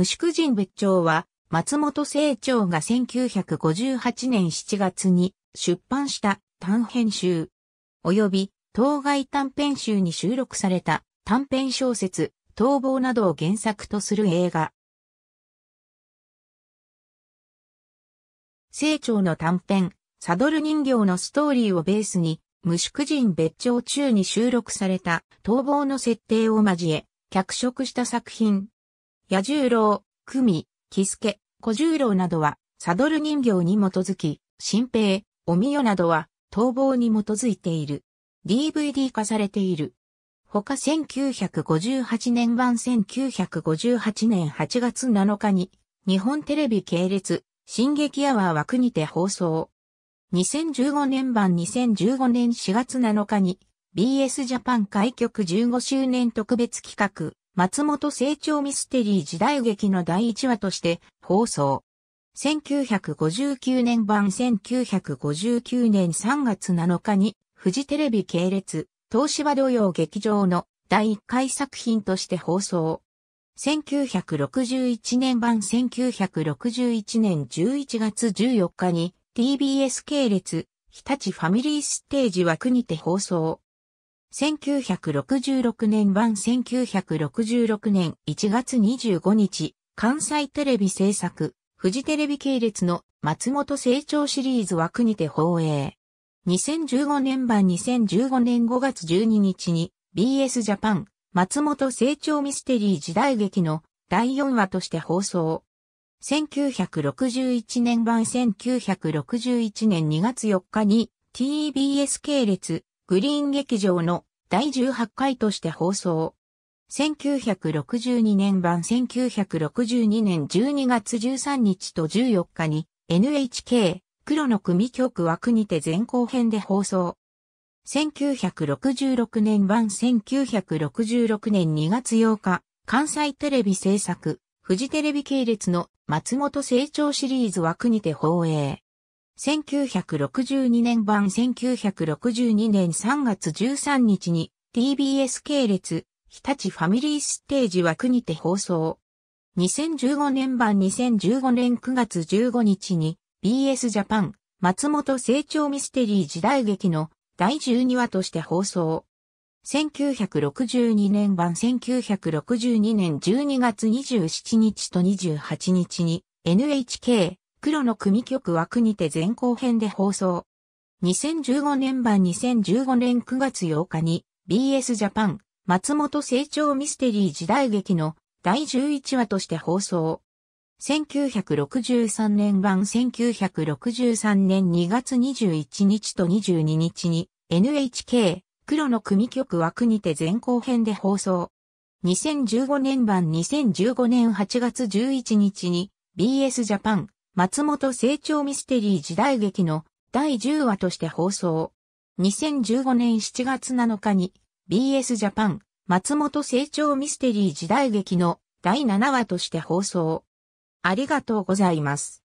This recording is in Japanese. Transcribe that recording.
無宿人別長は、松本清張が1958年7月に出版した短編集、及び当該短編集に収録された短編小説、逃亡などを原作とする映画。清張の短編、サドル人形のストーリーをベースに、無宿人別帳中に収録された逃亡の設定を交え、脚色した作品野十郎、久美、木助、小十郎などは、サドル人形に基づき、新兵、おみよなどは、逃亡に基づいている。DVD 化されている。他1958年版1958年8月7日に、日本テレビ系列、進撃アワー枠にて放送。2015年版2015年4月7日に、BS ジャパン開局15周年特別企画、松本成長ミステリー時代劇の第1話として放送。1959年版1959年3月7日にフジテレビ系列東芝土曜劇場の第1回作品として放送。1961年版1961年11月14日に TBS 系列日立ファミリーステージ枠にて放送。1966年版1966年1月25日、関西テレビ制作、フジテレビ系列の松本成長シリーズ枠にて放映。2015年版2015年5月12日に BS ジャパン松本成長ミステリー時代劇の第4話として放送。1961年版1961年2月4日に TBS 系列グリーン劇場の第18回として放送。1962年版1962年12月13日と14日に NHK 黒の組曲枠にて前後編で放送。1966年版1966年2月8日、関西テレビ制作、富士テレビ系列の松本成長シリーズ枠にて放映。1962年版1962年3月13日に TBS 系列日立ファミリーステージ枠にて放送。2015年版2015年9月15日に BS ジャパン松本成長ミステリー時代劇の第12話として放送。1962年版1962年12月27日と28日に NHK 黒の組曲枠にて前後編で放送。2015年版2015年9月8日に BS ジャパン松本成長ミステリー時代劇の第11話として放送。1963年版1963年2月21日と22日に NHK 黒の組曲枠にて前後編で放送。2015年版2015年8月11日に BS ジャパン松本成長ミステリー時代劇の第10話として放送。2015年7月7日に BS ジャパン松本成長ミステリー時代劇の第7話として放送。ありがとうございます。